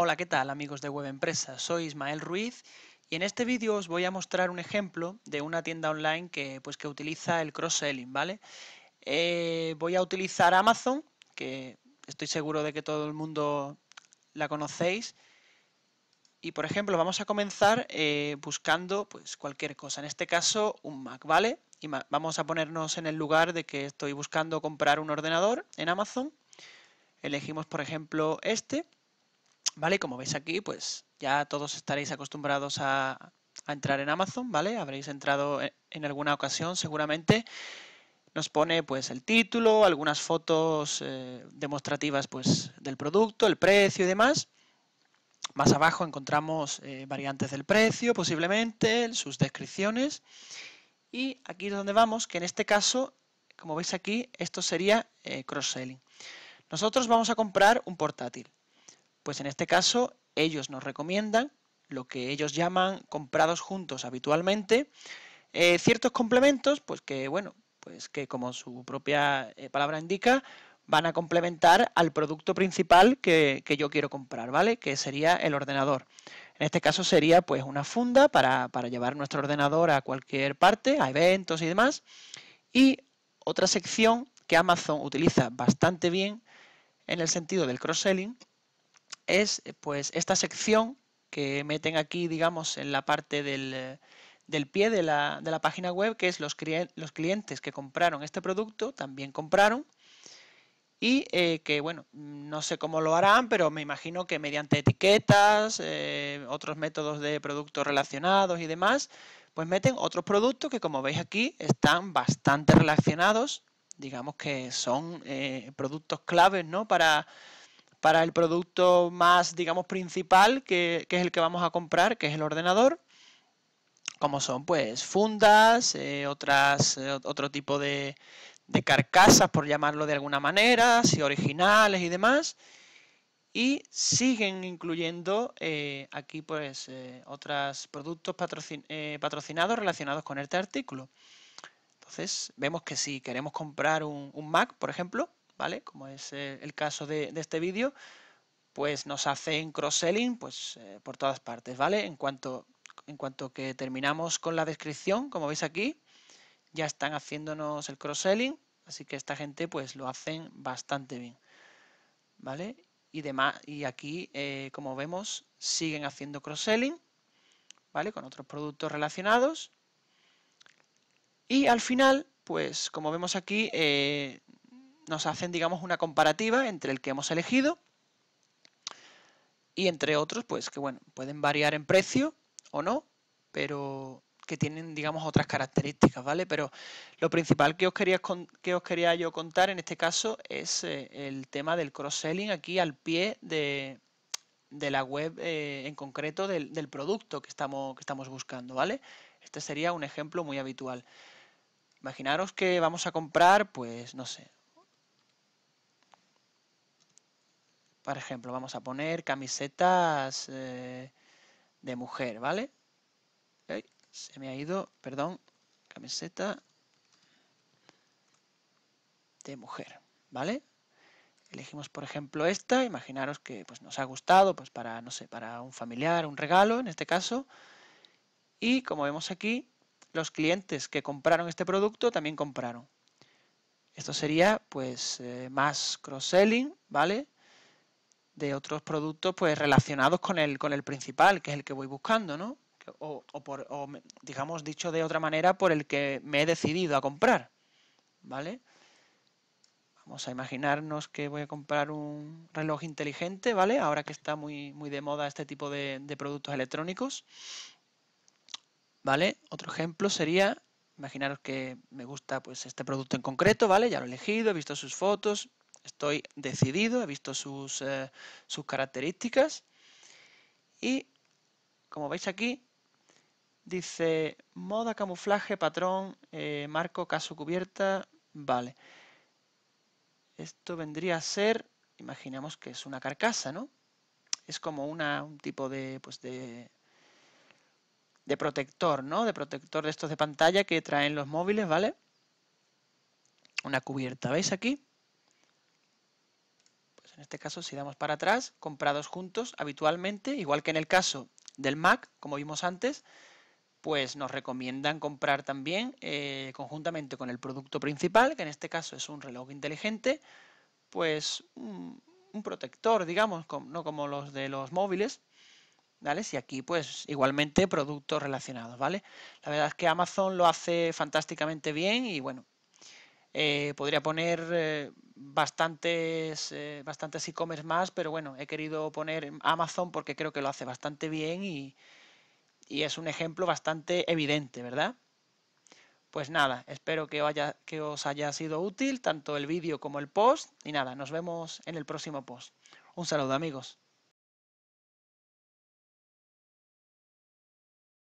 Hola, ¿qué tal amigos de Web Empresa? Soy Ismael Ruiz y en este vídeo os voy a mostrar un ejemplo de una tienda online que, pues, que utiliza el cross-selling, ¿vale? Eh, voy a utilizar Amazon, que estoy seguro de que todo el mundo la conocéis. Y por ejemplo, vamos a comenzar eh, buscando pues, cualquier cosa, en este caso un Mac, ¿vale? Y vamos a ponernos en el lugar de que estoy buscando comprar un ordenador en Amazon. Elegimos por ejemplo este ¿Vale? Como veis aquí, pues ya todos estaréis acostumbrados a, entrar en Amazon, ¿vale? Habréis entrado en, alguna ocasión seguramente. Nos pone pues el título, algunas fotos eh, demostrativas pues del producto, el precio y demás. Más abajo encontramos eh, variantes del precio, posiblemente, sus descripciones. Y aquí es donde vamos, que en este caso, como veis aquí, esto sería eh, cross-selling. Nosotros vamos a comprar un portátil. Pues en este caso, ellos nos recomiendan lo que ellos llaman comprados juntos habitualmente, eh, ciertos complementos, pues que, bueno, pues que como su propia eh, palabra indica, van a complementar al producto principal que, yo quiero comprar, ¿vale? Que sería el ordenador. En este caso sería pues una funda para, para llevar nuestro ordenador a cualquier parte, a eventos y demás. Y otra sección que Amazon utiliza bastante bien en el sentido del cross-selling es eh, pues esta sección que meten aquí, digamos, en la parte del, eh, pie de la, página web, que es los, los, clientes que compraron este producto, también compraron, y eh, que, bueno, no sé cómo lo harán, pero me imagino que mediante etiquetas, otros métodos de productos relacionados y demás, pues meten otros productos que, como veis aquí, están bastante relacionados, digamos que son productos claves, ¿no?, para para el producto más, digamos, principal, que, es el que vamos a comprar, que es el ordenador como son pues fundas, eh, otras, eh, otro tipo de, carcasas, por llamarlo de alguna manera, si originales y demás. Y siguen incluyendo eh, aquí pues otros productos patrocinados relacionados con este artículo. Entonces vemos que si queremos comprar un Mac, por ejemplo, ¿vale? Como es eh, el caso de, este vídeo, pues nos hacen cross-selling pues, eh, por todas partes, ¿vale? En cuanto, en cuanto que terminamos con la descripción, como veis aquí, ya están haciéndonos el cross-selling, así que esta gente pues lo hacen bastante bien, ¿vale? Y, demás, y aquí, eh, como vemos, siguen haciendo cross-selling, ¿vale? Con otros productos relacionados. Y al final, pues como vemos aquí, nos hacen, digamos, una comparativa entre el que hemos elegido y entre otros, pues que bueno, pueden variar en precio o no, pero que tienen, digamos, otras características, ¿vale? Pero lo principal que os quería, que os quería yo contar en este caso es eh, el tema del cross-selling aquí al pie de, la web eh, en concreto del, producto que estamos, que estamos buscando, ¿vale? Este sería un ejemplo muy habitual. Imaginaros que vamos a comprar, pues, no sé, Por ejemplo, vamos a poner camisetas eh, de mujer, ¿vale? se me ha ido, perdón, camiseta de mujer, ¿vale? Elegimos, por ejemplo, esta, imaginaros que pues, nos ha gustado, pues para, no sé, para un familiar, un regalo, en este caso. Y como vemos aquí, los clientes que compraron este producto también compraron. Esto sería pues eh, más cross-selling, ¿vale? de otros productos pues relacionados con el, con el principal, que es el que voy buscando, ¿no? O, por, digamos dicho de otra manera, por el que me he decidido a comprar, ¿vale? Vamos a imaginarnos que voy a comprar un reloj inteligente, ¿vale? Ahora que está muy, muy de moda este tipo de, productos electrónicos, ¿vale? Otro ejemplo sería, imaginaros que me gusta pues este producto en concreto, ¿vale? Ya lo he elegido, he visto sus fotos, Estoy decidido, he visto eh, sus, características. Y como veis aquí, dice moda, camuflaje, patrón, eh, marco, caso cubierta, vale. Esto vendría a ser, imaginamos que es una carcasa, ¿no? Es como un tipo de, pues de, de protector, ¿no? De protector de estos de pantalla que traen los móviles, ¿vale? Una cubierta, ¿veis aquí? En este caso, si damos para atrás, comprados juntos habitualmente, igual que en el caso del Mac, como vimos antes, pues nos recomiendan comprar también eh, conjuntamente con el producto principal, que en este caso es un reloj inteligente, pues un, protector, digamos, no como los de los móviles, ¿vale? Y aquí, pues, igualmente productos relacionados, ¿vale? La verdad es que Amazon lo hace fantásticamente bien y, bueno, eh, podría poner eh, bastantes eh, bastantes e-commerce más, pero bueno, he querido poner Amazon porque creo que lo hace bastante bien y, es un ejemplo bastante evidente, ¿verdad? Pues nada, espero que os haya sido útil tanto el vídeo como el post y nada, nos vemos en el próximo post. Un saludo amigos.